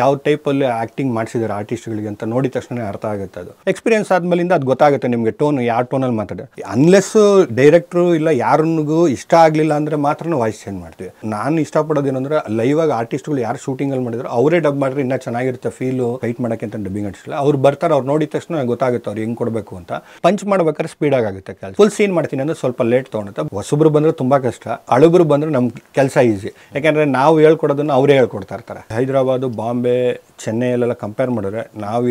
ಯಾವ ಟೈಪಲ್ಲಿ acting artist ಆರ್ಟಿಸ್ಟ್ಗಳಿಗೆ ಅಂತ ನೋಡಿದ ತಕ್ಷಣ ಅರ್ಥ ಆಗುತ್ತೆ ಅದು ಎಕ್ಸ್ಪೀರಿಯನ್ಸ್ ಆದಮೇಲಿಂದ ಅದು ಗೊತ್ತಾಗುತ್ತೆ ನಿಮಗೆ ಟೋನ್ ಯಾವ ಟೋನಲ್ಲಿ ಮಾತಾಡೋದು ಅನ್ಲೆಸ್ ಡೈರೆಕ್ಟ್ರು ಇಲ್ಲ ಯಾರನ್ನಿಗೂ ಇಷ್ಟ ಆಗಲಿಲ್ಲ ಅಂದರೆ ಮಾತ್ರ ವಾಯ್ಸ್ ಚೇಂಜ್ ಮಾಡ್ತೀವಿ ನಾನು ಏನಂದ್ರೆ ಲೈವ್ ಆಗಿ ಗಳು ಯಾರು ಶೂಟಿಂಗಲ್ಲಿ ಮಾಡಿದ್ರು ಅವರೇ ಡಬ್ ಮಾಡಿದ್ರೆ ಇನ್ನೂ ಚೆನ್ನಾಗಿರುತ್ತೆ ಫೀಲು ಫೈಟ್ ಮಾಡೋಕೆ ಅಂತ ಡಬ್ಬಿಂಗ್ ಅಡಿಸಿಲ್ಲ ಅವ್ರು ಬರ್ತಾರೆ ಅವ್ರು ನೋಡಿದ ತಕ್ಷಣ ಗೊತ್ತಾಗುತ್ತೆ ಅವ್ರು ಹೆಂಗೆ ಕೊಡಬೇಕು ಅಂತ ಪಂಚ್ ಮಾಡ್ಬೇಕಾದ್ರೆ ಸ್ಪೀಡಾಗಿ ಆಗುತ್ತೆ ಕೆಲಸ ಫುಲ್ ಸೀನ್ ಮಾಡ್ತೀನಿ ಅಂದ್ರೆ ಸ್ವಲ್ಪ ಲೇಟ್ ತೊಗೊಳುತ್ತೆ ಹೊಸಬ್ರು ಬಂದರೆ ತುಂಬ ಕಷ್ಟ ಅಳುಬ್ರು ಬಂದ್ರೆ ನಮ್ಮ ಕೆಲಸ ಈಸಿ ಯಾಕೆಂದರೆ ನಾವು ಹೇಳ್ಕೊಡೋದನ್ನ ಅವರೇ ಹೇಳ್ಕೊಡ್ತಾ ಇರ್ತಾರೆ ಹೈದರಾಬಾದ್ ಬಾಂಬೆ ಬಾಂಬೆ ಚೆನ್ನೈಯಲ್ಲೆಲ್ಲ ಕಂಪೇರ್ ಮಾಡಿದ್ರೆ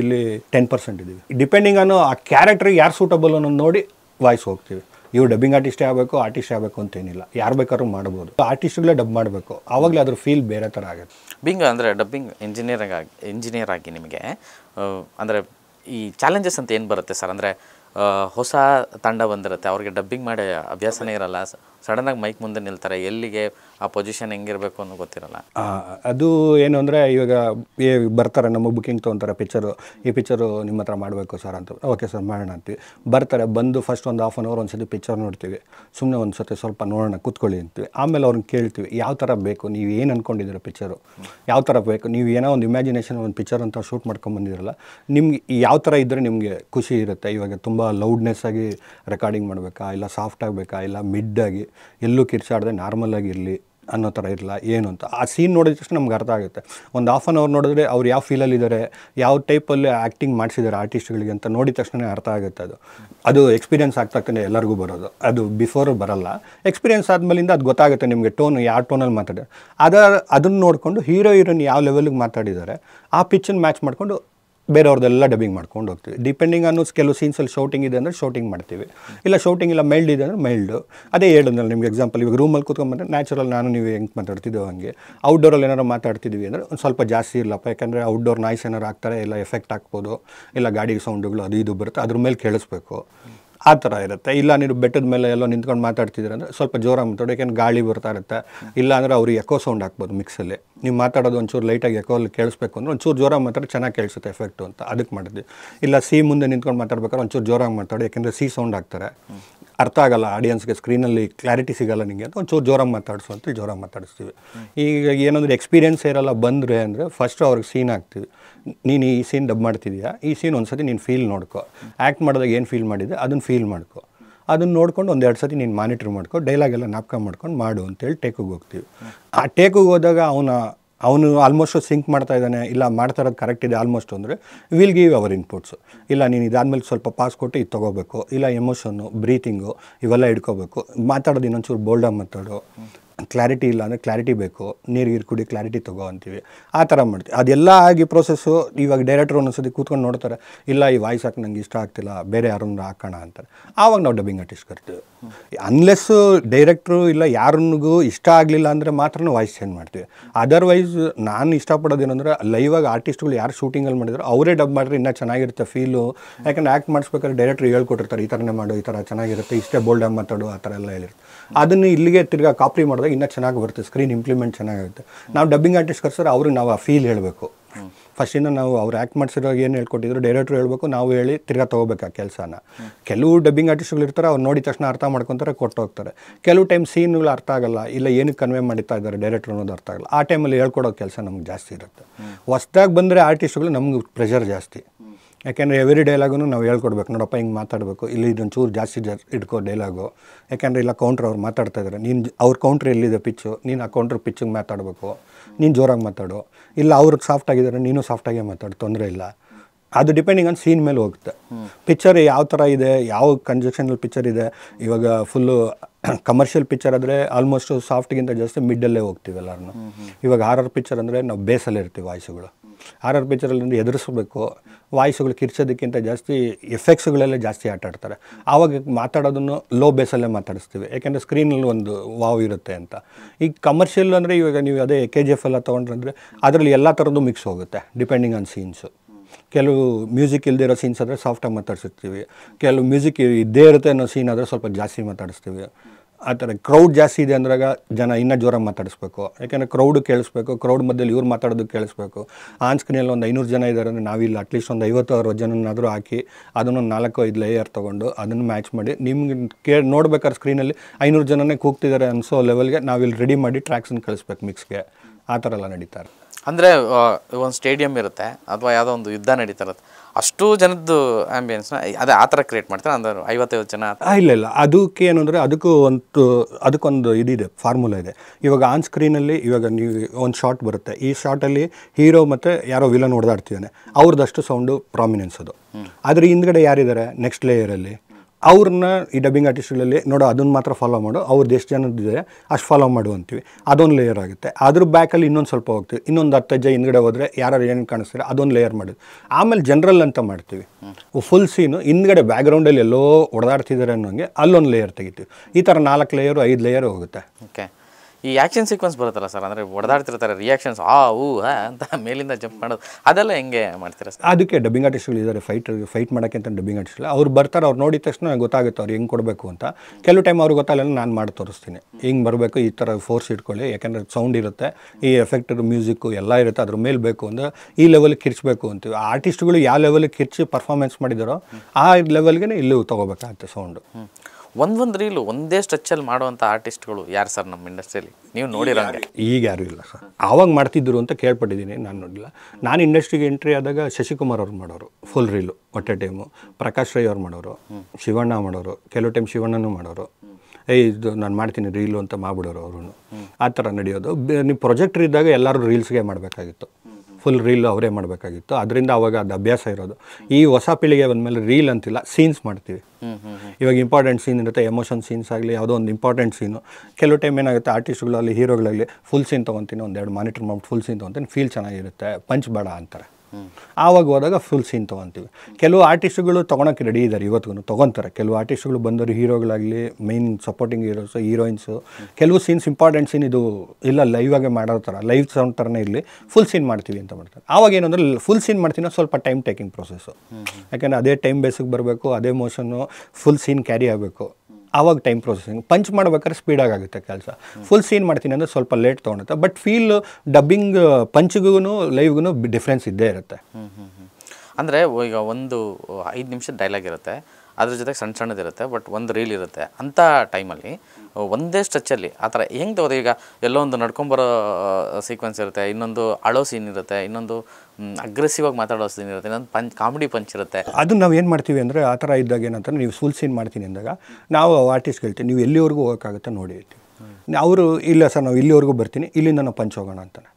ಇಲ್ಲಿ ಟೆನ್ ಪರ್ಸೆಂಟ್ ಇದ್ದೀವಿ ಡಿಪೆಂಡಿಂಗ್ ಆನ್ ಆ ಕ್ಯಾರೆಕ್ಟರ್ ಯಾರು ಸೂಟಬಲ್ ಅನ್ನೋದು ನೋಡಿ ವಾಯ್ಸ್ ಹೋಗ್ತೀವಿ ಇವು ಡಬ್ಬಿಂಗ್ ಆರ್ಟಿಸ್ಟೇ ಆಗಬೇಕು ಆರ್ಟಿಸ್ಟ್ ಆಗಬೇಕು ಅಂತೇನಿಲ್ಲ ಯಾರು ಬೇಕಾದ್ರೂ ಮಾಡ್ಬೋದು ಆರ್ಟಿಸ್ಟ್ಗಳೇ ಡಬ್ ಮಾಡಬೇಕು ಆವಾಗಲೇ ಅದ್ರ ಫೀಲ್ ಬೇರೆ ಥರ ಆಗುತ್ತೆ ಬಿಂಗ್ ಅಂದರೆ ಡಬ್ಬಿಂಗ್ ಇಂಜಿನಿಯರಿಂಗ್ ಆಗಿ ಇಂಜಿನಿಯರ್ ಆಗಿ ನಿಮಗೆ ಅಂದರೆ ಈ ಚಾಲೆಂಜಸ್ ಅಂತ ಏನು ಬರುತ್ತೆ ಸರ್ ಅಂದರೆ ಹೊಸ ತಂಡ ಬಂದಿರುತ್ತೆ ಅವ್ರಿಗೆ ಡಬ್ಬಿಂಗ್ ಮಾಡಿ ಅಭ್ಯಾಸನೇ ಇರಲ್ಲ ಸಡನ್ನಾಗಿ ಮೈಕ್ ಮುಂದೆ ನಿಲ್ತಾರೆ ಎಲ್ಲಿಗೆ ಆ ಪೊಸಿಷನ್ ಹೆಂಗಿರಬೇಕು ಅನ್ನೋ ಗೊತ್ತಿರಲ್ಲ ಅದು ಏನು ಅಂದರೆ ಇವಾಗ ಏ ಬರ್ತಾರೆ ನಮಗೆ ಬುಕಿಂಗ್ ತೊಗೊಂತಾರೆ ಪಿಕ್ಚರು ಈ ಪಿಕ್ಚರು ನಿಮ್ಮ ಹತ್ರ ಮಾಡಬೇಕು ಸರ್ ಅಂತ ಓಕೆ ಸರ್ ಮಾಡೋಣ ಅಂತೀವಿ ಬರ್ತಾರೆ ಬಂದು ಫಸ್ಟ್ ಒಂದು ಹಾಫ್ ಆನ್ ಅವರ್ ಒಂದು ಸತಿ ಪಿಕ್ಚರ್ ನೋಡ್ತೀವಿ ಸುಮ್ಮನೆ ಒಂದು ಸತಿ ಸ್ವಲ್ಪ ನೋಡೋಣ ಕೂತ್ಕೊಳ್ಳಿ ಅಂತೀವಿ ಆಮೇಲೆ ಅವ್ರನ್ನ ಕೇಳ್ತೀವಿ ಯಾವ ಥರ ಬೇಕು ನೀವು ಏನು ಅಂದ್ಕೊಂಡಿದ್ದೀರ ಪಿಕ್ಚರು ಯಾವ ಥರ ಬೇಕು ನೀವು ಏನೋ ಒಂದು ಇಮ್ಯಾಜಿನೇಷನ್ ಒಂದು ಪಿಕ್ಚರ್ ಅಂತ ಶೂಟ್ ಮಾಡ್ಕೊಂಬಂದಿರಲ್ಲ ನಿಮ್ಗೆ ಯಾವ ಥರ ಇದ್ದರೆ ನಿಮಗೆ ಖುಷಿ ಇರುತ್ತೆ ಇವಾಗ ತುಂಬ ಲೌಡ್ನೆಸ್ ಆಗಿ ರೆಕಾರ್ಡಿಂಗ್ ಮಾಡಬೇಕಾ ಇಲ್ಲ ಸಾಫ್ಟ್ ಆಗಬೇಕಾ ಇಲ್ಲ ಮಿಡ್ ಆಗಿ ಎಲ್ಲೂ ಕಿರ್ಚಾಡದೆ ನಾರ್ಮಲಾಗಿ ಇರಲಿ ಅನ್ನೋ ಥರ ಇರಲ್ಲ ಏನು ಅಂತ ಆ ಸೀನ್ ನೋಡಿದ ತಕ್ಷಣ ನಮ್ಗೆ ಅರ್ಥ ಆಗುತ್ತೆ ಒಂದು ಆಫ್ ಅನ್ ಅವರ್ ನೋಡಿದ್ರೆ ಅವ್ರು ಯಾವ ಫೀಲಲ್ಲಿದ್ದಾರೆ ಯಾವ ಟೈಪಲ್ಲಿ ಆ್ಯಕ್ಟಿಂಗ್ ಮಾಡಿಸಿದ್ದಾರೆ ಆರ್ಟಿಸ್ಟ್ಗಳಿಗೆ ಅಂತ ನೋಡಿದ ತಕ್ಷಣ ಅರ್ಥ ಆಗುತ್ತೆ ಅದು ಅದು ಎಕ್ಸ್ಪೀರಿಯನ್ಸ್ ಆಗ್ತಾಕ್ತಾನೆ ಎಲ್ಲರಿಗೂ ಬರೋದು ಅದು ಬಿಫೋರ್ ಬರಲ್ಲ ಎಕ್ಸ್ಪೀರಿಯನ್ಸ್ ಆದಮೇಲಿಂದ ಅದು ಗೊತ್ತಾಗುತ್ತೆ ನಿಮಗೆ ಟೋನ್ ಯಾವ ಟೋನಲ್ಲಿ ಮಾತಾಡಿದ್ದಾರೆ ಅದ ಅದನ್ನು ನೋಡಿಕೊಂಡು ಹೀರೋ ಹೀರೋನ್ ಯಾವ ಲೆವೆಲ್ಗೆ ಮಾತಾಡಿದ್ದಾರೆ ಆ ಪಿಚ್ಚನ್ನು ಮ್ಯಾಚ್ ಮಾಡಿಕೊಂಡು ಬೇರೆಯವ್ರದ್ದೆಲ್ಲ ಡಬ್ಬಿಂಗ್ ಮಾಡ್ಕೊಂಡು ಹೋಗ್ತೀವಿ ಡಿಪೆಂಡಿಂಗ್ ಅನ್ನೋ ಕೆಲವು ಸೀನ್ಸಲ್ಲಿ ಶೌಟಿಂಗ್ ಇದೆ ಅಂದರೆ ಶೂಟಿಂಗ್ ಮಾಡ್ತೀವಿ ಇಲ್ಲ ಶೌಟಿಂಗ್ ಇಲ್ಲ ಮೈಲ್ಡ್ ಇದೆ ಅಂದರೆ ಮೈಲ್ಡು ಅದೇ ಹೇಳಿದ್ರೆ ನಿಮ್ಗೆ ಎಕ್ಸಾಂಪಲ್ ಇವಾಗ ರೂಮಲ್ಲಿ ಬಂದರೆ ನ್ಯಾಚುರಲ್ ನಾನು ನೀವು ಹೆಂಗೆ ಮಾತಾಡ್ತಿದ್ದೆವು ಹಂಗೆ ಔಟ್ಡೋರಲ್ಲಿ ಏನಾರು ಮಾತಾಡ್ತಿದ್ವಿ ಅಂದರೆ ಒಂದು ಸ್ವಲ್ಪ ಜಾಸ್ತಿ ಇಲ್ಲಪ್ಪ ಯಾಕಂದರೆ ಔಟ್ಡೋರ್ ನಾಯ್ಸ್ ಏನಾರು ಆಗ್ತಾರೆ ಇಲ್ಲ ಎಫೆಕ್ಟ್ ಆಗ್ಬೋದು ಇಲ್ಲ ಗಾಡಿಗೆ ಸೌಂಡುಗಳು ಅದು ಇದು ಬರುತ್ತೆ ಅದ್ರ ಮೇಲೆ ಕೇಳಿಸ್ಬೇಕು ಆ ಥರ ಇರುತ್ತೆ ಇಲ್ಲ ನೀವು ಬೆಟ್ಟದ ಮೇಲೆ ಎಲ್ಲೋ ನಿಂತ್ಕೊಂಡು ಮಾತಾಡ್ತಿದ್ರೆ ಅಂದರೆ ಸ್ವಲ್ಪ ಜೋರಾಗಿ ಯಾಕೆಂದ್ರೆ ಗಾಳಿ ಬರ್ತಾ ಇರುತ್ತೆ ಇಲ್ಲ ಅಂದರೆ ಅವ್ರಿಗೆ ಎಕೋ ಸೌಂಡ್ ಹಾಕ್ಬೋದು ಮಿಕ್ಸಲ್ಲಿ ನೀವು ಮಾತಾಡೋದು ಒಂಚೂರು ಲೈಟಾಗಿ ಅಲ್ಲಿ ಕೇಳಿಸ್ಬೇಕು ಅಂದ್ರೆ ಒಂಚೂರು ಜೋರಾಗಿ ಮಾತಾಡಿ ಚೆನ್ನಾಗಿ ಕೇಳಿಸುತ್ತೆ ಎಫೆಕ್ಟು ಅಂತ ಅದಕ್ಕೆ ಮಾಡಿದ್ವಿ ಇಲ್ಲ ಸಿ ಮುಂದೆ ನಿಂತ್ಕೊಂಡು ಮಾತಾಡ್ಬೇಕಾದ್ರೆ ಒಂಚೂರು ಜೋರಾಗಿ ಮಾತಾಡಿ ಯಾಕೆಂದರೆ ಸಿ ಸೌಂಡ್ ಆಗ್ತಾರೆ ಅರ್ಥ ಆಗಲ್ಲ ಆಡಿಯನ್ಸ್ಗೆ ಸ್ಕ್ರೀನಲ್ಲಿ ಕ್ಲಾರಿಟಿ ಸಿಗಲ್ಲ ನಿಮಗೆ ಅಂತ ಒಂಚೂರು ಜೋರಾಗಿ ಮಾತಾಡಿಸು ಅಂತ ಜೋರಾಗಿ ಮಾತಾಡಿಸ್ತೀವಿ ಈಗ ಏನಂದ್ರೆ ಎಕ್ಸ್ಪೀರಿಯನ್ಸ್ ಇರಲ್ಲ ಬಂದರೆ ಅಂದರೆ ಫಸ್ಟ್ ಅವ್ರಿಗೆ ಸೀನ್ ಹಾಕ್ತೀವಿ ನೀನು ಈ ಸೀನ್ ಡಬ್ ಮಾಡ್ತಿದ್ಯಾ ಈ ಸೀನ್ ಒಂದು ಸತಿ ನೀನು ಫೀಲ್ ನೋಡ್ಕೊ ಆ್ಯಕ್ಟ್ ಮಾಡಿದಾಗ ಏನು ಫೀಲ್ ಮಾಡಿದೆ ಅದನ್ನು ಫೀಲ್ ಮಾಡ್ಕೊ ಅದನ್ನು ನೋಡ್ಕೊಂಡು ಒಂದೆರಡು ಸತಿ ನೀನು ಮಾನಿಟ್ರ್ ಮಾಡ್ಕೊ ಡೈಲಾಗೆಲ್ಲ ನಾಪಕ ಮಾಡ್ಕೊಂಡು ಮಾಡು ಅಂತೇಳಿ ಟೇಕಿಗೆ ಹೋಗ್ತೀವಿ ಆ ಟೇಕಿಗೆ ಹೋದಾಗ ಅವನ ಅವನು ಆಲ್ಮೋಸ್ಟ್ ಸಿಂಕ್ ಮಾಡ್ತಾ ಇದ್ದಾನೆ ಇಲ್ಲ ಮಾಡ್ತಾ ಇರೋದು ಕರೆಕ್ಟ್ ಇದೆ ಆಲ್ಮೋಸ್ಟ್ ಅಂದರೆ ವಿಲ್ ಗಿವ್ ಅವರ್ ಇನ್ಪುಟ್ಸ್ ಇಲ್ಲ ನೀನು ಇದಾದಮೇಲೆ ಸ್ವಲ್ಪ ಪಾಸ್ ಕೊಟ್ಟು ಇದು ತೊಗೋಬೇಕು ಇಲ್ಲ ಎಮೋಷನ್ನು ಬ್ರೀತಿಂಗು ಇವೆಲ್ಲ ಇಡ್ಕೋಬೇಕು ಮಾತಾಡೋದು ಇನ್ನೊಂಚೂರು ಬೋಲ್ಡಾಗಿ ಮಾತಾಡು ಕ್ಲಾರಿಟಿ ಇಲ್ಲ ಅಂದರೆ ಕ್ಲಾರಿಟಿ ಬೇಕು ನೀರು ಕುಡಿ ಕ್ಲಾರಿಟಿ ತಗೋ ಅಂತೀವಿ ಆ ಥರ ಮಾಡ್ತೀವಿ ಅದೆಲ್ಲ ಆಗಿ ಪ್ರೊಸೆಸ್ಸು ಇವಾಗ ಡೈರೆಕ್ಟ್ರು ಒಂದೊಂದ್ಸತಿ ಕೂತ್ಕೊಂಡು ನೋಡ್ತಾರೆ ಇಲ್ಲ ಈ ವಾಯ್ಸ್ ಹಾಕಿ ನಂಗೆ ಇಷ್ಟ ಆಗ್ತಿಲ್ಲ ಬೇರೆ ಯಾರನ್ನ ಹಾಕೋಣ ಅಂತಾರೆ ಆವಾಗ ನಾವು ಡಬ್ಬಿಂಗ್ ಆರ್ಟಿಸ್ಟ್ ಕರ್ತೀವಿ ಅನ್ಲೆಸ್ ಡೈರೆಕ್ಟ್ರು ಇಲ್ಲ ಯಾರನ್ನಿಗೂ ಇಷ್ಟ ಆಗಲಿಲ್ಲ ಅಂದರೆ ಮಾತ್ರ ವಾಯ್ಸ್ ಚೇಂಜ್ ಮಾಡ್ತೀವಿ ಅದರ್ವೈಸ್ ನಾನು ಇಷ್ಟಪಡೋದೇನಂದ್ರೆ ಲೈವಾಗಿ ಆರ್ಟಿಸ್ಟ್ಗಳು ಯಾರು ಶೂಟಿಂಗಲ್ಲಿ ಮಾಡಿದ್ರು ಅವರೇ ಡಬ್ ಮಾಡಿದ್ರೆ ಇನ್ನೂ ಚೆನ್ನಾಗಿರುತ್ತೆ ಫೀಲು ಯಾಕಂದ್ರೆ ಆ್ಯಕ್ಟ್ ಮಾಡಿಸ್ಬೇಕಾದ್ರೆ ಡೈರೆಕ್ಟ್ರು ಹೇಳ್ಕೊಟ್ಟಿರ್ತಾರೆ ಈ ಥರನೇ ಮಾಡು ಈ ಥರ ಚೆನ್ನಾಗಿರುತ್ತೆ ಇಷ್ಟೇ ಬೋಲ್ಡಾಗಿ ಮಾತಾಡು ಆ ಥರ ಎಲ್ಲ ಹೇಳಿರ್ತಾರೆ ಅದನ್ನು ಇಲ್ಲಿಗೆ ತಿರ್ಗಾ ಕಾಪಿ ಮಾಡಿದ್ರೆ ಹೋದಾಗ ಇನ್ನೂ ಚೆನ್ನಾಗಿ ಬರುತ್ತೆ ಸ್ಕ್ರೀನ್ ಇಂಪ್ಲಿಮೆಂಟ್ ಚೆನ್ನಾಗಿರುತ್ತೆ ನಾವು ಡಬ್ಬಿಂಗ್ ಆರ್ಟಿಸ್ಟ್ ಕರ್ಸೋರು ಅವ್ರಿಗೆ ನಾವು ಆ ಫೀಲ್ ಹೇಳಬೇಕು ಫಸ್ಟಿಂದ ನಾವು ಅವ್ರು ಆ್ಯಕ್ಟ್ ಮಾಡಿಸಿರೋ ಏನು ಹೇಳ್ಕೊಟ್ಟಿದ್ರು ಡೈರೆಕ್ಟ್ರು ಹೇಳಬೇಕು ನಾವು ಹೇಳಿ ತಿರ್ಗಾ ತೊಗೋಬೇಕು ಆ ಕೆಲಸನ ಕೆಲವು ಡಬ್ಬಿಂಗ್ ಆರ್ಟಿಸ್ಟ್ಗಳು ಇರ್ತಾರೆ ಅವ್ರು ನೋಡಿದ ತಕ್ಷಣ ಅರ್ಥ ಮಾಡ್ಕೊತಾರೆ ಕೊಟ್ಟು ಹೋಗ್ತಾರೆ ಕೆಲವು ಟೈಮ್ ಸೀನ್ಗಳು ಅರ್ಥ ಆಗಲ್ಲ ಇಲ್ಲ ಏನಕ್ಕೆ ಕನ್ವೆ ಮಾಡ್ತಾ ಇದ್ದಾರೆ ಡೈರೆಕ್ಟ್ರು ಅನ್ನೋದು ಅರ್ಥ ಆಗಲ್ಲ ಆ ಟೈಮಲ್ಲಿ ಹೇಳ್ಕೊಡೋ ಕೆಲಸ ನಮ್ಗೆ ಜಾಸ್ತಿ ಇರುತ್ತೆ ಹೊಸ್ದಾಗಿ ಬಂದರೆ ಆರ್ಟಿಸ್ಟ್ಗಳು ನಮ್ಗೆ ಪ್ರೆಷರ್ ಜಾಸ್ತಿ ಯಾಕೆಂದರೆ ಎವ್ರಿ ಡೈಲಾಗೂ ನಾವು ಹೇಳ್ಕೊಡ್ಬೇಕು ನೋಡಪ್ಪ ಹಿಂಗೆ ಮಾತಾಡಬೇಕು ಇಲ್ಲಿ ಇದೊಂದು ಚೂರು ಜಾಸ್ತಿ ಜಾ ಇಟ್ಕೋ ಡೈಲಾಗು ಯಾಕೆಂದರೆ ಇಲ್ಲ ಕೌಂಟ್ರ್ ಅವ್ರು ಮಾತಾಡ್ತಾ ಇದ್ದಾರೆ ನೀನು ಅವ್ರ ಕೌಂಟ್ರ್ ಎಲ್ಲಿದೆ ಪಿಚ್ಚು ನೀನು ಆ ಕೌಂಟ್ರ್ ಪಿಚ್ಚಿಗೆ ಮಾತಾಡಬೇಕು ನೀನು ಜೋರಾಗಿ ಮಾತಾಡು ಇಲ್ಲ ಅವ್ರಿಗೆ ಸಾಫ್ಟ್ ಆಗಿದ್ದಾರೆ ನೀನು ಸಾಫ್ಟಾಗೇ ಮಾತಾಡು ತೊಂದರೆ ಇಲ್ಲ ಅದು ಡಿಪೆಂಡಿಂಗ್ ಆನ್ ಸೀನ್ ಮೇಲೆ ಹೋಗುತ್ತೆ ಪಿಕ್ಚರ್ ಯಾವ ಥರ ಇದೆ ಯಾವ ಕಂಜೆಕ್ಷನಲ್ ಪಿಕ್ಚರ್ ಇದೆ ಇವಾಗ ಫುಲ್ಲು ಕಮರ್ಷಿಯಲ್ ಪಿಕ್ಚರ್ ಆದರೆ ಆಲ್ಮೋಸ್ಟು ಸಾಫ್ಟ್ಗಿಂತ ಜಾಸ್ತಿ ಮಿಡ್ಡಲ್ಲೇ ಹೋಗ್ತೀವಿ ಎಲ್ಲರೂ ಇವಾಗ ಆರ್ ಆರ್ ಪಿಕ್ಚರ್ ಅಂದರೆ ನಾವು ಬೇಸಲ್ಲೇ ಇರ್ತೀವಿ ವಾಯ್ಸುಗಳು ಆರ್ ಆರ್ ಪಿಕ್ಚರಲ್ಲಿ ಎದುರಿಸ್ಬೇಕು ವಾಯ್ಸ್ಗಳು ಕಿರ್ಚೋದಕ್ಕಿಂತ ಜಾಸ್ತಿ ಎಫೆಕ್ಟ್ಸ್ಗಳೆಲ್ಲ ಜಾಸ್ತಿ ಆಟ ಆಡ್ತಾರೆ ಆವಾಗ ಮಾತಾಡೋದನ್ನು ಲೋ ಬೇಸಲ್ಲೇ ಮಾತಾಡಿಸ್ತೀವಿ ಯಾಕೆಂದರೆ ಸ್ಕ್ರೀನಲ್ಲಿ ಒಂದು ವಾವ್ ಇರುತ್ತೆ ಅಂತ ಈಗ ಕಮರ್ಷಿಯಲ್ ಅಂದರೆ ಇವಾಗ ನೀವು ಅದೇ ಕೆ ಜಿ ಎಫ್ ಎಲ್ಲ ತೊಗೊಂಡ್ರಂದರೆ ಅದರಲ್ಲಿ ಎಲ್ಲ ಥರದ್ದು ಮಿಕ್ಸ್ ಹೋಗುತ್ತೆ ಡಿಪೆಂಡಿಂಗ್ ಆನ್ ಸೀನ್ಸು ಕೆಲವು ಮ್ಯೂಸಿಕ್ ಇರೋ ಸೀನ್ಸ್ ಆದರೆ ಸಾಫ್ಟಾಗಿ ಮಾತಾಡಿಸಿರ್ತೀವಿ ಕೆಲವು ಮ್ಯೂಸಿಕ್ ಇದ್ದೇ ಇರುತ್ತೆ ಅನ್ನೋ ಸೀನ್ ಆದರೆ ಸ್ವಲ್ಪ ಜಾಸ್ತಿ ಮಾತಾಡಿಸ್ತೀವಿ ಆ ಥರ ಕ್ರೌಡ್ ಜಾಸ್ತಿ ಇದೆ ಅಂದಾಗ ಜನ ಇನ್ನೂ ಜೋರಾಗಿ ಮಾತಾಡಿಸ್ಬೇಕು ಯಾಕೆಂದರೆ ಕ್ರೌಡ್ ಕೇಳಿಸ್ಬೇಕು ಕ್ರೌಡ್ ಮಧ್ಯದಲ್ಲಿ ಇವ್ರು ಮಾತಾಡೋದು ಕೇಳಿಸ್ಬೇಕು ಆನ್ ಸ್ಕ್ರೀನಲ್ಲಿ ಒಂದು ಐನೂರು ಜನ ಇದ್ದಾರೆ ಅಂದರೆ ನಾವಿಲ್ಲ ಅಟ್ಲೀಸ್ಟ್ ಒಂದು ಐವತ್ತು ಅರವತ್ತು ಜನನಾದರೂ ಹಾಕಿ ಅದನ್ನು ನಾಲ್ಕು ಐದು ಲೇಯರ್ ತೊಗೊಂಡು ಅದನ್ನು ಮ್ಯಾಚ್ ಮಾಡಿ ನಿಮ್ಗೆ ಕೇ ನೋಡ್ಬೇಕಾದ್ರೆ ಸ್ಕ್ರೀನಲ್ಲಿ ಐನೂರು ಜನನೇ ಕೂಗ್ತಿದ್ದಾರೆ ಅನ್ಸೋ ಲೆವೆಲ್ಗೆ ನಾವಿಲ್ಲಿ ರೆಡಿ ಮಾಡಿ ಟ್ರ್ಯಾಕ್ಸನ್ನು ಕಳಿಸ್ಬೇಕು ಮಿಕ್ಸ್ಗೆ ಆ ಥರ ಎಲ್ಲ ನಡೀತಾರೆ ಅಂದರೆ ಒಂದು ಸ್ಟೇಡಿಯಂ ಇರುತ್ತೆ ಅಥವಾ ಯಾವುದೋ ಒಂದು ಯುದ್ಧ ನಡೀತಾರೆ ಅಷ್ಟು ಜನದ್ದು ಆಂಬಿಯನ್ಸ್ನ ಅದೇ ಆ ಥರ ಕ್ರಿಯೇಟ್ ಮಾಡ್ತಾರೆ ಅಂದ್ರೆ ಐವತ್ತೈವತ್ತು ಜನ ಇಲ್ಲ ಇಲ್ಲ ಅದಕ್ಕೆ ಏನು ಅಂದರೆ ಅದಕ್ಕೂ ಒಂದು ಅದಕ್ಕೊಂದು ಇದಿದೆ ಫಾರ್ಮುಲಾ ಇದೆ ಇವಾಗ ಆನ್ ಸ್ಕ್ರೀನಲ್ಲಿ ಇವಾಗ ನೀವು ಒಂದು ಶಾರ್ಟ್ ಬರುತ್ತೆ ಈ ಶಾರ್ಟಲ್ಲಿ ಹೀರೋ ಮತ್ತು ಯಾರೋ ವಿಲನ್ ಹೊಡೆದಾಡ್ತಿದ್ದಾನೆ ಅವ್ರದ್ದಷ್ಟು ಸೌಂಡು ಪ್ರಾಮಿನೆನ್ಸ್ ಅದು ಆದರೆ ಹಿಂದ್ಗಡೆ ಯಾರಿದ್ದಾರೆ ನೆಕ್ಸ್ಟ್ ಲೇಯರಲ್ಲಿ ಅವ್ರನ್ನ ಈ ಡಬ್ಬಿಂಗ್ ಆರ್ಟಿಸ್ಟ್ಗಳಲ್ಲಿ ನೋಡೋ ಅದನ್ನು ಮಾತ್ರ ಫಾಲೋ ಮಾಡು ಅವ್ರದ್ದು ಎಷ್ಟು ಜನದಿದೆ ಅಷ್ಟು ಫಾಲೋ ಮಾಡು ಅಂತೀವಿ ಅದೊಂದು ಲೇಯರ್ ಆಗುತ್ತೆ ಅದ್ರ ಬ್ಯಾಕಲ್ಲಿ ಇನ್ನೊಂದು ಸ್ವಲ್ಪ ಹೋಗ್ತೀವಿ ಇನ್ನೊಂದು ಹತ್ತು ಹೆಜ್ಜೆ ಹಿಂದ್ಗಡೆ ಹೋದರೆ ಯಾರು ಏನು ಕಾಣಿಸ್ತಾರೆ ಅದೊಂದು ಲೇಯರ್ ಮಾಡೋದು ಆಮೇಲೆ ಜನರಲ್ ಅಂತ ಮಾಡ್ತೀವಿ ಫುಲ್ ಸೀನು ಹಿಂದ್ಗಡೆ ಬ್ಯಾಕ್ಗ್ರೌಂಡಲ್ಲಿ ಎಲ್ಲೋ ಹೊಡೆದಾಡ್ತಿದ್ದಾರೆ ಅನ್ನೋಂಗೆ ಅಲ್ಲೊಂದು ಲೇಯರ್ ತೆಗಿತೀವಿ ಈ ಥರ ನಾಲ್ಕು ಲೇಯರು ಐದು ಲೇಯರು ಹೋಗುತ್ತೆ ಓಕೆ ಈ ಆ್ಯಕ್ಷನ್ ಸೀಕ್ವೆನ್ಸ್ ಬರುತ್ತಲ್ಲ ಸರ್ ಅಂದರೆ ಹೊಡೆದಾಡ್ತಿರ್ತಾರೆ ರಿಯಾಕ್ಷನ್ಸ್ ಆ ಹೂ ಅಂತ ಮೇಲಿಂದ ಜಂಪ್ ಮಾಡೋದು ಅದೆಲ್ಲ ಹೆಂಗೆ ಮಾಡ್ತೀರ ಸರ್ ಅದಕ್ಕೆ ಡಬ್ಬಿಂಗ್ ಆರ್ಟಿಸ್ಟ್ಗಳು ಇದ್ದಾರೆ ಫೈಟ್ ಫೈಟ್ ಮಾಡೋಕ್ಕೆ ಅಂತ ಡಬ್ಬಿಂಗ್ ಆರ್ಟಿಸ್ಟ್ಗಳು ಅವ್ರು ಬರ್ತಾರೆ ಅವ್ರು ನೋಡಿದ ತಕ್ಷಣ ಗೊತ್ತಾಗುತ್ತೆ ಅವ್ರು ಹೆಂಗೆ ಕೊಡಬೇಕು ಅಂತ ಕೆಲವು ಟೈಮ್ ಅವ್ರಿಗೆ ಗೊತ್ತಾಗಲ್ಲ ನಾನು ಮಾಡಿ ತೋರಿಸ್ತೀನಿ ಹಿಂಗೆ ಬರಬೇಕು ಈ ಥರ ಫೋರ್ಸ್ ಇಟ್ಕೊಳ್ಳಿ ಯಾಕೆಂದರೆ ಸೌಂಡ್ ಇರುತ್ತೆ ಈ ಎಫೆಕ್ಟ್ ಮ್ಯೂಸಿಕ್ಕು ಎಲ್ಲ ಇರುತ್ತೆ ಅದ್ರ ಮೇಲೆ ಬೇಕು ಅಂದರೆ ಈ ಲೆವೆಲ್ಗೆ ಕಿರ್ಚಬೇಕು ಅಂತೀವಿ ಆರ್ಟಿಸ್ಟ್ಗಳು ಯಾವ ಲೆವೆಲ್ಗೆ ಕಿರ್ಚಿ ಪರ್ಫಾರ್ಮೆನ್ಸ್ ಮಾಡಿದಾರೋ ಆ ಲೆವೆಲ್ಗೆ ಇಲ್ಲೂ ತೊಗೋಬೇಕಾಗುತ್ತೆ ಸೌಂಡು ಒಂದೊಂದು ರೀಲು ಒಂದೇ ಸ್ಟ್ರೆಚ್ಚಲ್ಲಿ ಮಾಡುವಂಥ ಆರ್ಟಿಸ್ಟ್ಗಳು ಯಾರು ಸರ್ ನಮ್ಮ ಇಂಡಸ್ಟ್ರಿಯಲ್ಲಿ ನೀವು ನೋಡಿರಂಗೆ ಈಗ ಯಾರು ಇಲ್ಲ ಸರ್ ಆವಾಗ ಮಾಡ್ತಿದ್ರು ಅಂತ ಕೇಳ್ಪಟ್ಟಿದ್ದೀನಿ ನಾನು ನೋಡಿಲ್ಲ ನಾನು ಇಂಡಸ್ಟ್ರಿಗೆ ಎಂಟ್ರಿ ಆದಾಗ ಶಶಿಕುಮಾರ್ ಅವ್ರು ಮಾಡೋರು ಫುಲ್ ರೀಲು ಒಟ್ಟೆ ಟೈಮು ಪ್ರಕಾಶ್ ರೈ ಅವ್ರು ಮಾಡೋರು ಶಿವಣ್ಣ ಮಾಡೋರು ಕೆಲವು ಟೈಮ್ ಶಿವಣ್ಣನೂ ಮಾಡೋರು ಏಯ್ ಇದು ನಾನು ಮಾಡ್ತೀನಿ ರೀಲು ಅಂತ ಮಾಡ್ಬಿಡೋರು ಅವರು ಆ ಥರ ನಡೆಯೋದು ನೀವು ಪ್ರೊಜೆಕ್ಟ್ರ್ ಇದ್ದಾಗ ಎಲ್ಲರೂ ರೀಲ್ಸ್ಗೆ ಮಾಡಬೇಕಾಗಿತ್ತು ಫುಲ್ ರೀಲು ಅವರೇ ಮಾಡಬೇಕಾಗಿತ್ತು ಅದರಿಂದ ಅವಾಗ ಅದು ಅಭ್ಯಾಸ ಇರೋದು ಈ ಹೊಸ ಪೀಳಿಗೆ ಬಂದಮೇಲೆ ರೀಲ್ ಅಂತಿಲ್ಲ ಸೀನ್ಸ್ ಮಾಡ್ತೀವಿ ಇವಾಗ ಇಂಪಾರ್ಟೆಂಟ್ ಸೀನ್ ಇರುತ್ತೆ ಎಮೋಷನ್ ಸೀನ್ಸ್ ಆಗಲಿ ಯಾವುದೋ ಒಂದು ಇಂಪಾರ್ಟೆಂಟ್ ಸೀನು ಕೆಲವು ಟೈಮ್ ಏನಾಗುತ್ತೆ ಆರ್ಟಿಸ್ಟ್ಗಳಲ್ಲಿ ಹೀರೋಗಳಲ್ಲಿ ಫುಲ್ ಸೀನ್ ತೊಗೊತೀನಿ ಒಂದೆರಡು ಮಾನಿಟರ್ ಮಾಡ್ಬಿಟ್ಟು ಫುಲ್ ಸೀನ್ ತೊಗೊತೀನಿ ಫೀಲ್ ಚೆನ್ನಾಗಿರುತ್ತೆ ಪಂಚ್ ಬೇಡ ಅಂತಾರೆ ಆವಾಗ ಹೋದಾಗ ಫುಲ್ ಸೀನ್ ತೊಗೊತೀವಿ ಕೆಲವು ಆರ್ಟಿಸ್ಟ್ಗಳು ತೊಗೊಳಕ್ಕೆ ರೆಡಿ ಇದ್ದಾರೆ ಇವತ್ತಿಗೂ ತೊಗೊತಾರೆ ಕೆಲವು ಆರ್ಟಿಸ್ಟ್ಗಳು ಬಂದವರು ಹೀರೋಗಳಾಗಲಿ ಮೈನ್ ಸಪೋರ್ಟಿಂಗ್ ಹೀರೋಸು ಹೀರೋಯಿನ್ಸು ಕೆಲವು ಸೀನ್ಸ್ ಇಂಪಾರ್ಟೆಂಟ್ ಸೀನ್ ಇದು ಇಲ್ಲ ಲೈವಾಗೆ ಮಾಡೋ ಥರ ಲೈವ್ ಸೌಂಡ್ ಥರನೇ ಇರಲಿ ಫುಲ್ ಸೀನ್ ಮಾಡ್ತೀವಿ ಅಂತ ಮಾಡ್ತಾರೆ ಆವಾಗ ಏನಂದ್ರೆ ಫುಲ್ ಸೀನ್ ಮಾಡ್ತೀನೋ ಸ್ವಲ್ಪ ಟೈಮ್ ಟೇಕಿಂಗ್ ಪ್ರೊಸೆಸ್ಸು ಯಾಕೆಂದರೆ ಅದೇ ಟೈಮ್ ಬೇಸಿಗೆ ಬರಬೇಕು ಅದೇ ಮೋಷನ್ನು ಫುಲ್ ಸೀನ್ ಕ್ಯಾರಿ ಆಗಬೇಕು ಆವಾಗ ಟೈಮ್ ಪ್ರೊಸೆಸಿಂಗ್ ಪಂಚ್ ಮಾಡ್ಬೇಕಾದ್ರೆ ಸ್ಪೀಡಾಗಿ ಆಗುತ್ತೆ ಕೆಲಸ ಫುಲ್ ಸೀನ್ ಮಾಡ್ತೀನಿ ಅಂದರೆ ಸ್ವಲ್ಪ ಲೇಟ್ ತೊಗೊಳುತ್ತೆ ಬಟ್ ಫೀಲ್ ಡಬ್ಬಿಂಗ್ ಪಂಚ್ಗೂ ಲೈವ್ಗೂ ಡಿಫ್ರೆನ್ಸ್ ಇದ್ದೇ ಇರುತ್ತೆ ಅಂದರೆ ಈಗ ಒಂದು ಐದು ನಿಮಿಷದ ಡೈಲಾಗ್ ಇರುತ್ತೆ ಅದ್ರ ಜೊತೆಗೆ ಸಣ್ಣ ಸಣ್ಣದಿರುತ್ತೆ ಬಟ್ ಒಂದು ರೀಲ್ ಇರುತ್ತೆ ಅಂಥ ಟೈಮಲ್ಲಿ ಒಂದೇ ಸ್ಟ್ರೆಚ್ಚಲ್ಲಿ ಆ ಥರ ಹೆಂಗೆ ತಗೋದು ಈಗ ಎಲ್ಲೋ ಒಂದು ನಡ್ಕೊಂಬರೋ ಸೀಕ್ವೆನ್ಸ್ ಇರುತ್ತೆ ಇನ್ನೊಂದು ಅಳೋ ಸೀನ್ ಇರುತ್ತೆ ಇನ್ನೊಂದು ಅಗ್ರೆಸಿವ್ ಆಗಿ ಮಾತಾಡೋ ಇರುತ್ತೆ ನನ್ನ ಪಂಚ್ ಕಾಮಿಡಿ ಪಂಚ್ ಇರುತ್ತೆ ಅದನ್ನ ನಾವು ಏನು ಮಾಡ್ತೀವಿ ಅಂದರೆ ಆ ಥರ ಇದ್ದಾಗ ಏನಂತಂದ್ರೆ ನೀವು ಫುಲ್ ಸೀನ್ ಮಾಡ್ತೀನಿ ಅಂದಾಗ ನಾವು ಆರ್ಟಿಸ್ಟ್ ಹೇಳ್ತೀವಿ ನೀವು ಎಲ್ಲಿವರೆಗೂ ಹೋಗೋಕ್ಕಾಗುತ್ತೆ ನೋಡಿ ಅವರು ಇಲ್ಲ ಸರ್ ನಾವು ಇಲ್ಲಿವರೆಗೂ ಬರ್ತೀನಿ ಇಲ್ಲಿಂದ ನಾವು ಪಂಚ್ ಹೋಗೋಣ ಅಂತಾನೆ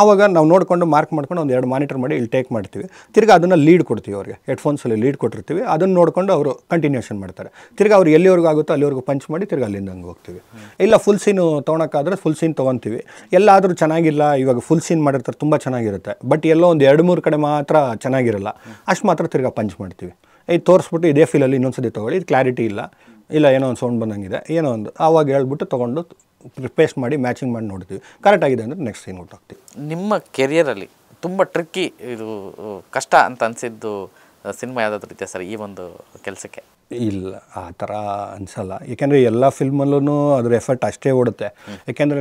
ಆವಾಗ ನಾವು ನೋಡಿಕೊಂಡು ಮಾರ್ಕ್ ಮಾಡ್ಕೊಂಡು ಒಂದು ಎರಡು ಮಾನಿಟರ್ ಮಾಡಿ ಇಲ್ಲಿ ಟೇಕ್ ಮಾಡ್ತೀವಿ ತಿರ್ಗಿ ಅದನ್ನು ಲೀಡ್ ಕೊಡ್ತೀವಿ ಅವ್ರಿಗೆ ಹೆಡ್ಫೋನ್ಸಲ್ಲಿ ಲೀಡ್ ಕೊಟ್ಟಿರ್ತೀವಿ ಅದನ್ನು ನೋಡಿಕೊಂಡು ಅವರು ಕಂಟಿನ್ಯೂಷನ್ ಮಾಡ್ತಾರೆ ತಿರ್ಗಿ ಅವ್ರು ಎಲ್ಲಿವರೆಗೂ ಆಗುತ್ತೋ ಅಲ್ಲಿವರೆಗೂ ಪಂಚ್ ಮಾಡಿ ತಿರ್ಗಿ ಅಲ್ಲಿಂದ ಹಂಗೆ ಹೋಗ್ತೀವಿ ಇಲ್ಲ ಫುಲ್ ಸೀನು ತೊಗೊಳಕ್ಕಾದ್ರೆ ಫುಲ್ ಸೀನ್ ತೊಗೊತೀವಿ ಎಲ್ಲಾದರೂ ಚೆನ್ನಾಗಿಲ್ಲ ಇವಾಗ ಫುಲ್ ಸೀನ್ ಮಾಡಿರ್ತಾರೆ ತುಂಬ ಚೆನ್ನಾಗಿರುತ್ತೆ ಬಟ್ ಎಲ್ಲೋ ಒಂದು ಎರಡು ಮೂರು ಕಡೆ ಮಾತ್ರ ಚೆನ್ನಾಗಿರಲ್ಲ ಅಷ್ಟು ಮಾತ್ರ ತಿರ್ಗಿ ಪಂಚ್ ಮಾಡ್ತೀವಿ ಇದು ತೋರಿಸ್ಬಿಟ್ಟು ಇದೇ ಫೀಲಲ್ಲಿ ಇನ್ನೊಂದು ಸತಿ ತೊಗೊಳ್ಳಿ ಇದು ಕ್ಲಾರಿಟಿ ಇಲ್ಲ ಇಲ್ಲ ಏನೋ ಒಂದು ಸೌಂಡ್ ಬಂದಂಗಿದೆ ಏನೋ ಒಂದು ಆವಾಗ ಹೇಳ್ಬಿಟ್ಟು ತೊಗೊಂಡು ಪೇಸ್ಟ್ ಮಾಡಿ ಮ್ಯಾಚಿಂಗ್ ಮಾಡಿ ನೋಡ್ತೀವಿ ಕರೆಕ್ಟ್ ಆಗಿದೆ ಅಂದರೆ ನೆಕ್ಸ್ಟ್ ಸೀನ್ ಹಾಕ್ತೀವಿ ನಿಮ್ಮ ಕೆರಿಯರಲ್ಲಿ ತುಂಬ ಟ್ರಿಕ್ಕಿ ಇದು ಕಷ್ಟ ಅಂತ ಅನಿಸಿದ್ದು ಸಿನಿಮಾ ಯಾವುದಾದ್ರೂ ಇದೆಯಾ ಸರ್ ಈ ಒಂದು ಕೆಲಸಕ್ಕೆ ಇಲ್ಲ ಆ ಥರ ಅನಿಸಲ್ಲ ಏಕೆಂದರೆ ಎಲ್ಲ ಫಿಲ್ಮಲ್ಲೂ ಅದ್ರ ಎಫರ್ಟ್ ಅಷ್ಟೇ ಓಡುತ್ತೆ ಏಕೆಂದರೆ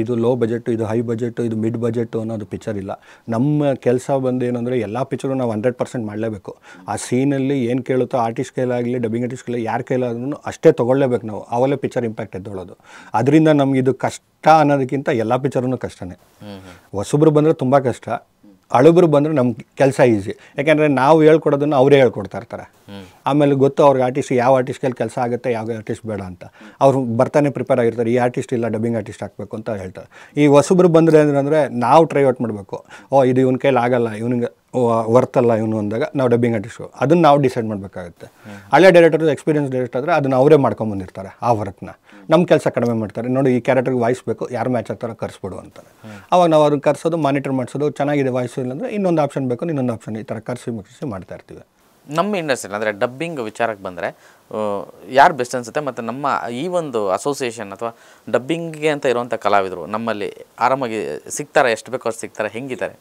ಇದು ಲೋ ಬಜೆಟ್ ಇದು ಹೈ ಬಜೆಟ್ ಇದು ಮಿಡ್ ಬಜೆಟು ಅನ್ನೋದು ಪಿಕ್ಚರ್ ಇಲ್ಲ ನಮ್ಮ ಕೆಲಸ ಬಂದು ಏನಂದರೆ ಎಲ್ಲ ಪಿಕ್ಚರು ನಾವು ಹಂಡ್ರೆಡ್ ಪರ್ಸೆಂಟ್ ಮಾಡಲೇಬೇಕು ಆ ಸೀನಲ್ಲಿ ಏನು ಕೇಳುತ್ತೋ ಆರ್ಟಿಸ್ಟ್ ಕೈಲಾಗಲಿ ಡಬ್ಬಿಂಗ್ ಆರ್ಟಿಸ್ಟ್ ಕೈಲಿ ಯಾರ ಕೈಲಾದ್ರೂ ಅಷ್ಟೇ ತೊಗೊಳ್ಳೇಬೇಕು ನಾವು ಅವಲ್ಲೇ ಪಿಕ್ಚರ್ ಇಂಪ್ಯಾಕ್ಟ್ ಎದ್ದೊಳೋದು ಅದರಿಂದ ನಮ್ಗೆ ಇದು ಕಷ್ಟ ಅನ್ನೋದಕ್ಕಿಂತ ಎಲ್ಲ ಪಿಕ್ಚರೂ ಕಷ್ಟನೇ ಹೊಸಬ್ರು ಬಂದರೆ ತುಂಬ ಕಷ್ಟ ಅಳುಬರು ಬಂದರೆ ನಮ್ಮ ಕೆಲಸ ಈಸಿ ಯಾಕೆಂದರೆ ನಾವು ಹೇಳ್ಕೊಡೋದನ್ನು ಅವರೇ ಹೇಳ್ಕೊಡ್ತಾ ಇರ್ತಾರೆ ಆಮೇಲೆ ಗೊತ್ತು ಅವ್ರಿಗೆ ಆರ್ಟಿಸ್ಟ್ ಯಾವ ಕೈಲಿ ಕೆಲಸ ಆಗುತ್ತೆ ಯಾವ ಆರ್ಟಿಸ್ಟ್ ಬೇಡ ಅಂತ ಅವ್ರು ಬರ್ತಾನೆ ಪ್ರಿಪೇರ್ ಆಗಿರ್ತಾರೆ ಈ ಆರ್ಟಿಸ್ಟ್ ಇಲ್ಲ ಡಬ್ಬಿಂಗ್ ಆರ್ಟಿಸ್ಟ್ ಹಾಕಬೇಕು ಅಂತ ಹೇಳ್ತಾರೆ ಈ ಹೊಸಬ್ರು ಬಂದರೆ ಅಂದರೆ ನಾವು ಟ್ರೈ ಔಟ್ ಮಾಡಬೇಕು ಓ ಇದು ಇವನ ಕೈಲಿ ಆಗಲ್ಲ ಇವನಿಗೆ ವರ್ತಲ್ಲ ಇವನು ಅಂದಾಗ ನಾವು ಡಬ್ಬಿಂಗ್ ಆರ್ಟಿಸ್ಟು ಅದನ್ನು ನಾವು ಡಿಸೈಡ್ ಮಾಡಬೇಕಾಗುತ್ತೆ ಹಳೆ ಡೈರೆಕ್ಟರ್ ಎಕ್ಸ್ಪೀರಿಯನ್ಸ್ ಡೈರೆಕ್ಟರ್ ಆದರೆ ಅದನ್ನು ಅವರೇ ಮಾಡ್ಕೊಂಡ್ಬಂದಿರ್ತಾರೆ ಆ ವರ್ಕ್ನ ನಮ್ಮ ಕೆಲಸ ಕಡಿಮೆ ಮಾಡ್ತಾರೆ ನೋಡಿ ಈ ಕ್ಯಾರೆಕ್ಟರ್ಗೆ ವಾಯ್ಸ್ ಬೇಕು ಯಾರು ಮ್ಯಾಚ್ ಆಗ್ತಾರೆ ಕರ್ಸ್ಬೋದು ಅಂತಾರೆ ಅವಾಗ ನಾವು ಅದನ್ನು ಕರ್ಸೋದು ಮಾನಿಟರ್ ಮಾಡಿಸೋದು ಚೆನ್ನಾಗಿದೆ ವಾಯ್ಸು ಇಲ್ಲಾಂದರೆ ಇನ್ನೊಂದು ಆಪ್ಷನ್ ಬೇಕು ಇನ್ನೊಂದು ಆಪ್ಷನ್ ಈ ಥರ ಕರೆಸಿ ಮುಗಿಸಿ ಮಾಡ್ತಾ ಇರ್ತೀವಿ ನಮ್ಮ ಇಂಡಸ್ಟ್ರಿ ಅಂದರೆ ಡಬ್ಬಿಂಗ್ ವಿಚಾರಕ್ಕೆ ಬಂದರೆ ಯಾರು ಬೆಸ್ಟ್ ಅನಿಸುತ್ತೆ ಮತ್ತು ನಮ್ಮ ಈ ಒಂದು ಅಸೋಸಿಯೇಷನ್ ಅಥವಾ ಡಬ್ಬಿಂಗ್ಗೆ ಅಂತ ಇರುವಂಥ ಕಲಾವಿದರು ನಮ್ಮಲ್ಲಿ ಆರಾಮಾಗಿ ಸಿಗ್ತಾರೆ ಎಷ್ಟು ಬೇಕೋ ಅಷ್ಟು ಸಿಗ್ತಾರೆ ಹೆಂಗಿದ್ದಾರೆ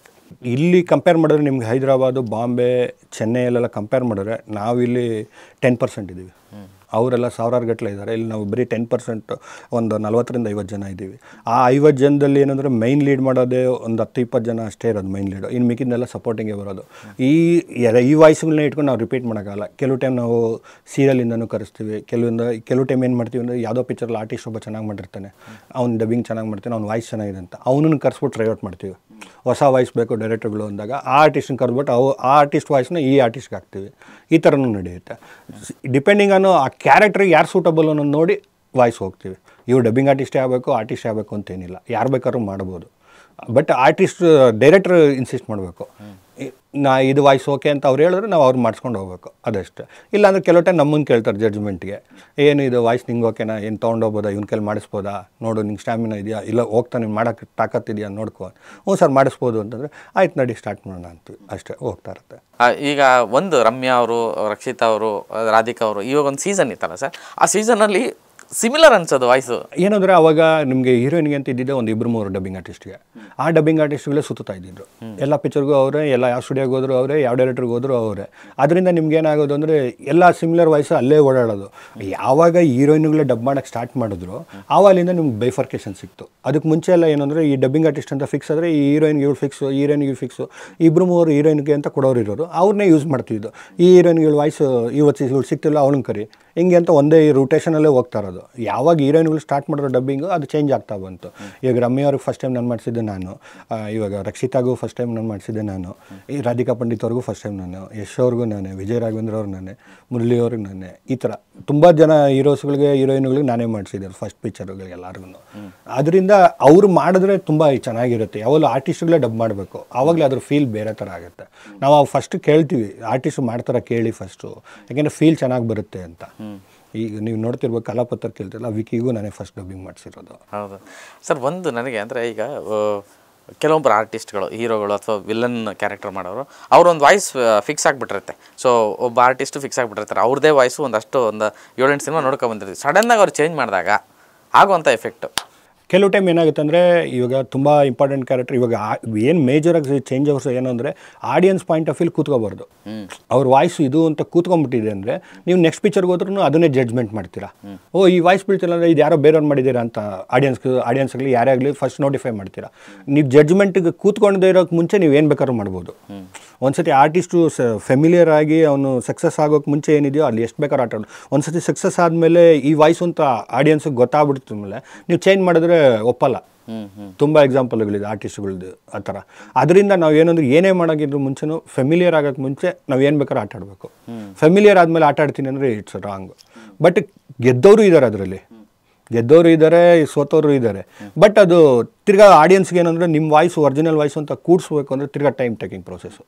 ಇಲ್ಲಿ ಕಂಪೇರ್ ಮಾಡಿದ್ರೆ ನಿಮ್ಗೆ ಹೈದರಾಬಾದು ಬಾಂಬೆ ಚೆನ್ನೈಯಲ್ಲೆಲ್ಲ ಕಂಪೇರ್ ಮಾಡಿದ್ರೆ ನಾವಿಲ್ಲಿ ಟೆನ್ ಪರ್ಸೆಂಟ್ ಇದ್ದೀವಿ ಅವರೆಲ್ಲ ಸಾವಿರಾರು ಗಟ್ಟಲೆ ಇದ್ದಾರೆ ಇಲ್ಲಿ ನಾವು ಬರೀ ಟೆನ್ ಪರ್ಸೆಂಟ್ ಒಂದು ನಲ್ವತ್ತರಿಂದ ಐವತ್ತು ಜನ ಇದ್ದೀವಿ ಆ ಐವತ್ತು ಜನದಲ್ಲಿ ಏನಂದರೆ ಮೈನ್ ಲೀಡ್ ಮಾಡೋದೇ ಒಂದು ಹತ್ತು ಇಪ್ಪತ್ತು ಜನ ಅಷ್ಟೇ ಇರೋದು ಮೈನ್ ಲೀಡ್ ಇನ್ನು ಮಿಕ್ಕಿದ್ದೆಲ್ಲ ಸಪೋರ್ಟಿಂಗೇ ಬರೋದು ಈ ಈ ವಾಯ್ಸ್ಗಳನ್ನ ಇಟ್ಕೊಂಡು ನಾವು ರಿಪೀಟ್ ಮಾಡೋಕ್ಕಾಗಲ್ಲ ಕೆಲವು ಟೈಮ್ ನಾವು ಸೀರಿಯಲಿಂದನೂ ಕರೆಸ್ತೀವಿ ಕೆಲವಿಂದ ಕೆಲವು ಟೈಮ್ ಏನು ಮಾಡ್ತೀವಿ ಅಂದರೆ ಯಾವುದೋ ಪಿಕ್ಚರಲ್ಲಿ ಆರ್ಟಿಸ್ಟ್ ಒಬ್ಬ ಚೆನ್ನಾಗಿ ಮಾಡಿರ್ತಾನೆ ಅವ್ನು ಡಬ್ಬಿಂಗ್ ಚೆನ್ನಾಗಿ ಮಾಡ್ತಾನೆ ಅವ್ನು ವಾಯ್ಸ್ ಚೆನ್ನಾಗಿದೆ ಅಂತ ಅವನನ್ನು ಕರೆಸ್ಬಿಟ್ಟು ಟ್ರೈ ಔಟ್ ಮಾಡ್ತೀವಿ ಹೊಸ ವಾಯ್ಸ್ ಬೇಕು ಡೈರೆಕ್ಟರ್ಗಳು ಅಂದಾಗ ಆ ಆರ್ಟಿಸ್ಟ್ನ ಕರೆದ್ಬಿಟ್ಟು ಅವು ಆ ಆರ್ಟಿಸ್ಟ್ ವಾಯ್ಸ್ನ ಈ ಆರ್ಟಿಸ್ಟ್ಗೆ ಹಾಕ್ತೀವಿ ಈ ಥರನೂ ನಡೆಯುತ್ತೆ ಡಿಪೆಂಡಿಂಗ್ ಆನ್ ಆ ಕ್ಯಾರೆಕ್ಟ್ರಿಗೆ ಯಾರು ಸೂಟಬಲ್ ಅನ್ನೋದು ನೋಡಿ ವಾಯ್ಸ್ ಹೋಗ್ತೀವಿ ಇವು ಡಬ್ಬಿಂಗ್ ಆರ್ಟಿಸ್ಟೇ ಆಗಬೇಕು ಆರ್ಟಿಸ್ಟೇ ಆಗಬೇಕು ಅಂತೇನಿಲ್ಲ ಯಾರು ಬೇಕಾದ್ರೂ ಮಾಡ್ಬೋದು ಬಟ್ ಆರ್ಟಿಸ್ಟ್ ಡೈರೆಕ್ಟ್ರ್ ಇನ್ಸಿಸ್ಟ್ ಮಾಡಬೇಕು ನಾ ಇದು ವಾಯ್ಸ್ ಓಕೆ ಅಂತ ಅವ್ರು ಹೇಳಿದ್ರೆ ನಾವು ಅವ್ರು ಮಾಡಿಸ್ಕೊಂಡು ಹೋಗ್ಬೇಕು ಅದಷ್ಟೇ ಇಲ್ಲಾಂದ್ರೆ ಕೆಲವು ಟೈಮ್ ನಮ್ಮನ್ನು ಕೇಳ್ತಾರೆ ಜಡ್ಜ್ಮೆಂಟ್ಗೆ ಏನು ಇದು ವಾಯ್ಸ್ ನಿಂಗೆ ಓಕೆನಾ ಏನು ತೊಗೊಂಡೋಗ್ಬೋದಾ ಇವ್ನ ಕೈಲಿ ಮಾಡಿಸ್ಬೋದಾ ನೋಡು ನಿಂಗೆ ಸ್ಟ್ಯಾಮಿನಾ ಇದೆಯಾ ಇಲ್ಲ ಹೋಗ್ತಾ ನೀನು ಮಾಡೋಕ್ಕೆ ಇದೆಯಾ ನೋಡ್ಕೋ ಹ್ಞೂ ಸರ್ ಮಾಡಿಸ್ಬೋದು ಅಂತಂದರೆ ಆಯ್ತು ನಡಿ ಸ್ಟಾರ್ಟ್ ಮಾಡೋಣ ಅಂತೀವಿ ಅಷ್ಟೇ ಹೋಗ್ತಾ ಇರುತ್ತೆ ಈಗ ಒಂದು ರಮ್ಯಾ ಅವರು ರಕ್ಷಿತಾ ಅವರು ರಾಧಿಕಾ ಅವರು ಇವಾಗ ಒಂದು ಸೀಸನ್ ಇತ್ತಲ್ಲ ಸರ್ ಆ ಸೀಸನಲ್ಲಿ ಸಿಮಿಲರ್ ಅನ್ಸೋದು ವಾಯ್ಸು ಏನಂದ್ರೆ ಅವಾಗ ನಿಮಗೆ ಹೀರೋಯಿನ್ಗೆ ಅಂತ ಇದ್ದಿದ್ದೆ ಒಂದು ಇಬ್ಬರು ಮೂರು ಡಬ್ಬಿಂಗ್ ಆರ್ಟಿಸ್ಟ್ಗೆ ಆ ಡಬ್ಬಿಂಗ್ ಆರ್ಟಿಸ್ಟ್ಗಳೇ ಸುತ್ತಾ ಇದ್ದಿದ್ರು ಎಲ್ಲ ಪಿಕ್ಚರ್ಗೂ ಅವರೇ ಎಲ್ಲ ಯಾವ ಸ್ಟುಡಿಯೋಗೆ ಹೋದ್ರು ಅವರೇ ಯಾವ ಡೈರೆಕ್ಟರ್ಗೆ ಹೋದ್ರು ಅವರೇ ಅದರಿಂದ ನಿಮ್ಗೆ ಏನಾಗೋದು ಅಂದರೆ ಎಲ್ಲ ಸಿಮಿಲರ್ ವಾಯ್ಸು ಅಲ್ಲೇ ಓಡಾಡೋದು ಯಾವಾಗ ಹೀರೋಯಿನ್ಗಳೇ ಡಬ್ ಮಾಡೋಕ್ಕೆ ಸ್ಟಾರ್ಟ್ ಮಾಡಿದ್ರು ಆವಾಗಲಿಂದ ನಿಮ್ಗೆ ಬೈಫರ್ಕೇಶನ್ ಸಿಕ್ತು ಅದಕ್ಕೆ ಮುಂಚೆ ಎಲ್ಲ ಏನಂದರೆ ಈ ಡಬ್ಬಿಂಗ್ ಆರ್ಟಿಸ್ಟ್ ಅಂತ ಫಿಕ್ಸ್ ಆದರೆ ಈ ಹೀರೋಯಿನ್ಗೆ ಇವ್ರು ಫಿಕ್ಸು ಹೀರೋಯಿನ್ಗೆ ಫಿಕ್ಸು ಇಬ್ಬರು ಮೂವರು ಹೀರೋಯಿನ್ಗೆ ಅಂತ ಕೊಡೋರು ಇರೋರು ಅವ್ರನ್ನೇ ಯೂಸ್ ಮಾಡ್ತಿದ್ದು ಈ ಹೀರೋಯಿನ್ಗಳ ವಾಯ್ಸು ಇವತ್ತು ಇವಳು ಸಿಕ್ತಿಲ್ಲ ಅವಳನ್ನ ಕರಿ ಹಿಂಗೆ ಅಂತ ಒಂದೇ ಈ ಹೋಗ್ತಾ ಇರೋದು ಯಾವಾಗ ಹೀರೋಯಿನ್ಗಳು ಸ್ಟಾರ್ಟ್ ಮಾಡಿದ್ರು ಡಬ್ಬಿಂಗು ಅದು ಚೇಂಜ್ ಆಗ್ತಾ ಬಂತು ಈಗ ರಮ್ಯ ಅವ್ರಿಗೆ ಫಸ್ಟ್ ಟೈಮ್ ನಾನು ಮಾಡಿಸಿದ್ದೆ ನಾನು ಇವಾಗ ರಕ್ಷಿತಾಗೂ ಫಸ್ಟ್ ಟೈಮ್ ನಾನು ಮಾಡಿಸಿದ್ದೆ ನಾನು ಈ ರಾಧಿಕಾ ಪಂಡಿತ್ ಅವ್ರಿಗೂ ಫಸ್ಟ್ ಟೈಮ್ ನಾನು ಯಶ್ ಅವ್ರಿಗೂ ನಾನೇ ವಿಜಯ್ ರಾಘವೇಂದ್ರ ಅವ್ರು ನಾನೇ ಮುರಳಿ ಅವ್ರಿಗೆ ನಾನೇ ಈ ಥರ ತುಂಬ ಜನ ಹೀರೋಸ್ಗಳಿಗೆ ಹೀರೋಯಿನ್ಗಳಿಗೆ ನಾನೇ ಮಾಡಿಸಿದ್ದಾರೆ ಫಸ್ಟ್ ಪಿಕ್ಚರ್ಗಳಿಗೆ ಎಲ್ಲರಿಗೂ ಅದರಿಂದ ಅವ್ರು ಮಾಡಿದ್ರೆ ತುಂಬ ಚೆನ್ನಾಗಿರುತ್ತೆ ಯಾವಾಗಲೂ ಆರ್ಟಿಸ್ಟ್ಗಳೇ ಡಬ್ ಮಾಡಬೇಕು ಆವಾಗಲೇ ಅದ್ರ ಫೀಲ್ ಬೇರೆ ಥರ ಆಗುತ್ತೆ ನಾವು ಫಸ್ಟ್ ಕೇಳ್ತೀವಿ ಆರ್ಟಿಸ್ಟ್ ಮಾಡ್ತಾರೆ ಕೇಳಿ ಫಸ್ಟು ಯಾಕೆಂದರೆ ಫೀಲ್ ಚೆನ್ನಾಗಿ ಬರುತ್ತೆ ಅಂತ ಈಗ ನೀವು ನೋಡ್ತಿರ್ಬೇಕು ಕಲಾಪತ್ರ ಕೇಳ್ತಿರಲ್ಲ ವಿಕಿಗೂ ನಾನೇ ಫಸ್ಟ್ ಡಬ್ಬಿಂಗ್ ಮಾಡಿಸಿರೋದು ಹೌದು ಸರ್ ಒಂದು ನನಗೆ ಅಂದರೆ ಈಗ ಕೆಲವೊಬ್ಬರು ಆರ್ಟಿಸ್ಟ್ಗಳು ಹೀರೋಗಳು ಅಥವಾ ವಿಲನ್ ಕ್ಯಾರೆಕ್ಟರ್ ಮಾಡೋರು ಒಂದು ವಾಯ್ಸ್ ಫಿಕ್ಸ್ ಆಗಿಬಿಟ್ಟಿರುತ್ತೆ ಸೊ ಒಬ್ಬ ಆರ್ಟಿಸ್ಟು ಫಿಕ್ಸ್ ಆಗಿಬಿಟ್ಟಿರ್ತಾರೆ ಅವ್ರದ್ದೇ ವಾಯ್ಸು ಒಂದಷ್ಟು ಒಂದು ಏಳೆಂಟು ಸಿನಿಮಾ ನೋಡ್ಕೊಂಡು ಸಡನ್ನಾಗಿ ಅವ್ರು ಚೇಂಜ್ ಮಾಡಿದಾಗ ಆಗುವಂಥ ಎಫೆಕ್ಟು ಕೆಲವು ಟೈಮ್ ಏನಾಗುತ್ತೆ ಅಂದರೆ ಇವಾಗ ತುಂಬ ಇಂಪಾರ್ಟೆಂಟ್ ಕ್ಯಾರೆಕ್ಟರ್ ಇವಾಗ ಏನು ಮೇಜರಾಗಿ ಚೇಂಜ್ ಅವರ್ಸ್ ಏನು ಅಂದರೆ ಆಡಿಯನ್ಸ್ ಪಾಯಿಂಟ್ ಆಫ್ ವ್ಯೂ ಕೂತ್ಕೋಬಾರ್ದು ಅವ್ರ ವಾಯ್ಸ್ ಇದು ಅಂತ ಕೂತ್ಕೊಂಡ್ಬಿಟ್ಟಿದೆ ಅಂದರೆ ನೀವು ನೆಕ್ಸ್ಟ್ ಪಿಕ್ಚರ್ಗೆ ಹೋದ್ರೂ ಅದನ್ನೇ ಜಡ್ಜ್ಮೆಂಟ್ ಮಾಡ್ತೀರಾ ಓ ಈ ವಾಯ್ಸ್ ಬೀಳ್ತಿಲ್ಲ ಅಂದರೆ ಇದು ಯಾರೋ ಬೇರೆಯವ್ರು ಮಾಡಿದ್ದೀರ ಅಂತ ಆಡಿಯನ್ಸ್ ಆಡಿಯನ್ಸ್ ಆಗಲಿ ಯಾರೇ ಆಗಲಿ ಫಸ್ಟ್ ನೋಟಿಫೈ ಮಾಡ್ತೀರಾ ನೀವು ಜಡ್ಜ್ಮೆಂಟ್ಗೆ ಕೂತ್ಕೊಂಡೇ ಇರೋಕ್ಕೆ ಮುಂಚೆ ನೀವು ಏನು ಬೇಕಾದ್ರೂ ಮಾಡ್ಬೋದು ಒಂದ್ಸತಿ ಆರ್ಟಿಸ್ಟು ಸ ಫೆಮಿಲಿಯರ್ ಆಗಿ ಅವನು ಸಕ್ಸಸ್ ಆಗೋಕ್ಕೆ ಮುಂಚೆ ಏನಿದೆಯೋ ಅಲ್ಲಿ ಎಷ್ಟು ಬೇಕಾದ್ರೂ ಆಟ ಒಂದು ಸತಿ ಸಕ್ಸಸ್ ಆದಮೇಲೆ ಈ ವಾಯ್ಸ್ ಅಂತ ಆಡಿಯನ್ಸ್ಗೆ ಗೊತ್ತಾಗ್ಬಿಡ್ತ ಮೇಲೆ ನೀವು ಚೇಂಜ್ ಮಾಡಿದ್ರೆ ಒಪ್ಪಲ್ಲ ತುಂಬ ಎಕ್ಸಾಂಪಲ್ಗಳಿದೆ ಆರ್ಟಿಸ್ಟ್ಗಳದ್ದು ಆ ಥರ ಅದರಿಂದ ನಾವು ಏನಂದ್ರೆ ಏನೇ ಮಾಡೋಕ್ಕಿದ್ರು ಮುಂಚೆನೂ ಫೆಮಿಲಿಯರ್ ಆಗೋಕ್ಕೆ ಮುಂಚೆ ನಾವು ಏನು ಬೇಕಾದ್ರೂ ಆಟ ಆಡಬೇಕು ಫೆಮಿಲಿಯರ್ ಆದಮೇಲೆ ಆಟ ಆಡ್ತೀನಿ ಅಂದರೆ ಇಟ್ಸ್ ರಾಂಗ್ ಬಟ್ ಗೆದ್ದವರು ಇದ್ದಾರೆ ಅದರಲ್ಲಿ ಗೆದ್ದವರು ಇದ್ದಾರೆ ಸೋತವರು ಇದ್ದಾರೆ ಬಟ್ ಅದು ತಿರ್ಗಾ ಆಡಿಯನ್ಸ್ಗೆ ಏನಂದ್ರೆ ನಿಮ್ಮ ವಾಯ್ಸ್ ಒರಿಜಿನಲ್ ವಾಯ್ಸ್ ಅಂತ ಕೂಡಿಸ್ಬೇಕು ಅಂದರೆ ತಿರ್ಗಾ ಟೈಮ್ ಟೇಕಿಂಗ್ ಪ್ರೊಸೆಸ್ಸು